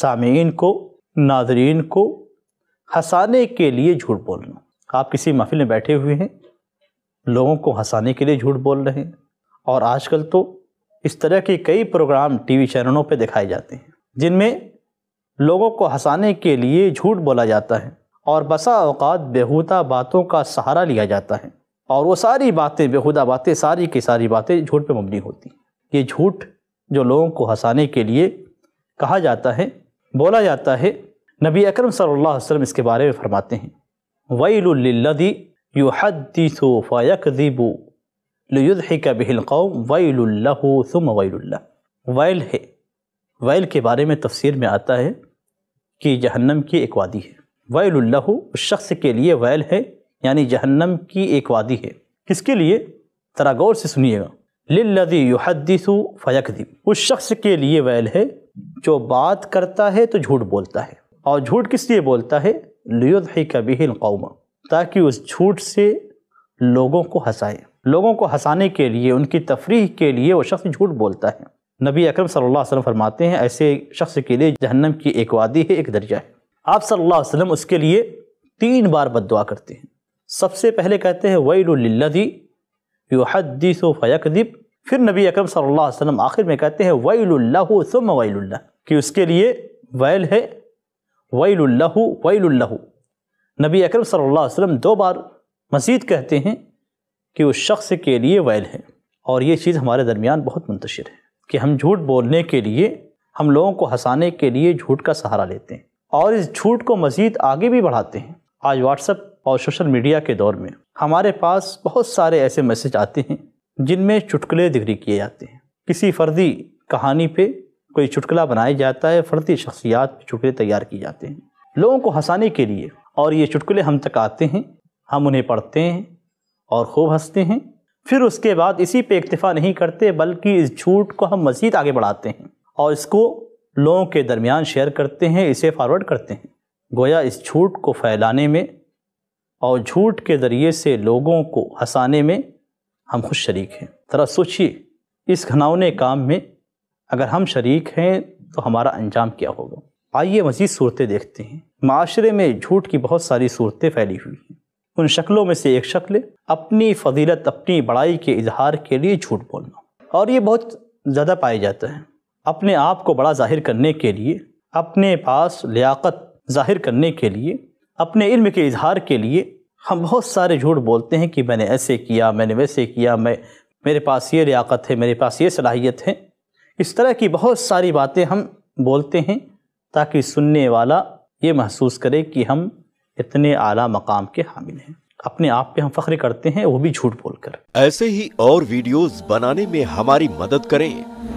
सामीन को नाजरीन को हंसाने के लिए झूठ बोलना आप किसी महफिल में बैठे हुए हैं लोगों को हंसाने के लिए झूठ बोल रहे हैं और आजकल तो इस तरह के कई प्रोग्राम टीवी चैनलों पर दिखाए जाते हैं जिनमें लोगों को हंसाने के लिए झूठ बोला जाता है और बसा अवकात बेहूदा बातों का सहारा लिया जाता है और वो सारी बातें बेहूदा बातें सारी की सारी बातें झूठ पे मबनी होती हैं ये झूठ जो लोगों को हंसाने के लिए कहा जाता है बोला जाता है नबी अकरम सल्लल्लाहु अलैहि वसल्लम इसके बारे में फरमाते हैं वईलदी यू हदीसो फ़यकबू लुद्हिका बिलकौम वईल्लहो तुम वईल्ला वैल है वैल के बारे में तफसीर में आता है कि जहन्नम की एक वादी है वैल्लहो उस शख्स के लिए वैल है यानी जहन्नम की एक वादी है किसके लिए तरा गौर से सुनिएगा लिल्लदी युहदीसु फ़यकदीब उस शख्स के लिए वैल है जो बात करता है तो झूठ बोलता है और झूठ किस लिए बोलता है लियोद ही कभी कौमा ताकि उस झूठ से लोगों को हंसाए लोगों को हंसाने के लिए उनकी तफरी के लिए वो शख्स झूठ बोलता है नबी अकरम सल्लल्लाहु अलैहि वसल्लम फरमाते हैं ऐसे शख्स के लिए जहन्नम की एक वादी है एक दर्जा है आप सल्लल्लाहु अलैहि वसल्लम उसके लिए तीन बार बद करते हैं सबसे पहले कहते हैं वैलदी युहदीस फ़यकदिब फिर नबी अकरम सल्लल्लाहु अलैहि वसल्लम आखिर में कहते हैं वैल्ला सुम वैल्ला कि उसके लिए वैल है वैलुल्लहू वैलुल्लहू नबी अकरम सल्लल्लाहु अलैहि वसल्लम दो बार मजीद कहते हैं कि उस शख्स के लिए वैल है और ये चीज़ हमारे दरमियान बहुत मुंतशिर है कि हम झूठ बोलने के लिए हम लोगों को हंसाने के लिए झूठ का सहारा लेते हैं और इस झूठ को मज़ीद आगे भी बढ़ाते हैं आज व्हाट्सअप और सोशल मीडिया के दौर में हमारे पास बहुत सारे ऐसे मैसेज आते हैं जिनमें चुटकुले दिग्री किए जाते हैं किसी फर्दी कहानी पे कोई चुटकला बनाया जाता है फर्दी शख्सियात चुटकले तैयार किए जाते हैं लोगों को हंसाने के लिए और ये चुटकुले हम तक आते हैं हम उन्हें पढ़ते हैं और खूब हंसते हैं फिर उसके बाद इसी पे इक्तफा नहीं करते बल्कि इस झूठ को हम मज़ीद आगे बढ़ाते हैं और इसको लोगों के दरमियान शेयर करते हैं इसे फॉरवर्ड करते हैं गोया इस झूठ को फैलाने में और झूठ के ज़रिए से लोगों को हंसाने में हम खुश शरीक हैं तरह सोचिए इस घनावने काम में अगर हम शरीक हैं तो हमारा अंजाम क्या होगा आइए मज़ीद सूरतें देखते हैं माशरे में झूठ की बहुत सारी सूरतें फैली हुई हैं उन शक्लों में से एक शक्ल अपनी फजीलत अपनी बड़ाई के इजहार के लिए झूठ बोलना और ये बहुत ज़्यादा पाया जाता है अपने आप को बड़ा जाहिर करने के लिए अपने पास लियाकत जाहिर करने के लिए अपने इल्म के इजहार के लिए हम बहुत सारे झूठ बोलते हैं कि मैंने ऐसे किया मैंने वैसे किया मैं मेरे पास ये लियाकत है मेरे पास ये सलाहियत है इस तरह की बहुत सारी बातें हम बोलते हैं ताकि सुनने वाला ये महसूस करे कि हम इतने आला मकाम के हामिल हैं अपने आप पे हम फख्र करते हैं वो भी झूठ बोलकर ऐसे ही और वीडियोस बनाने में हमारी मदद करें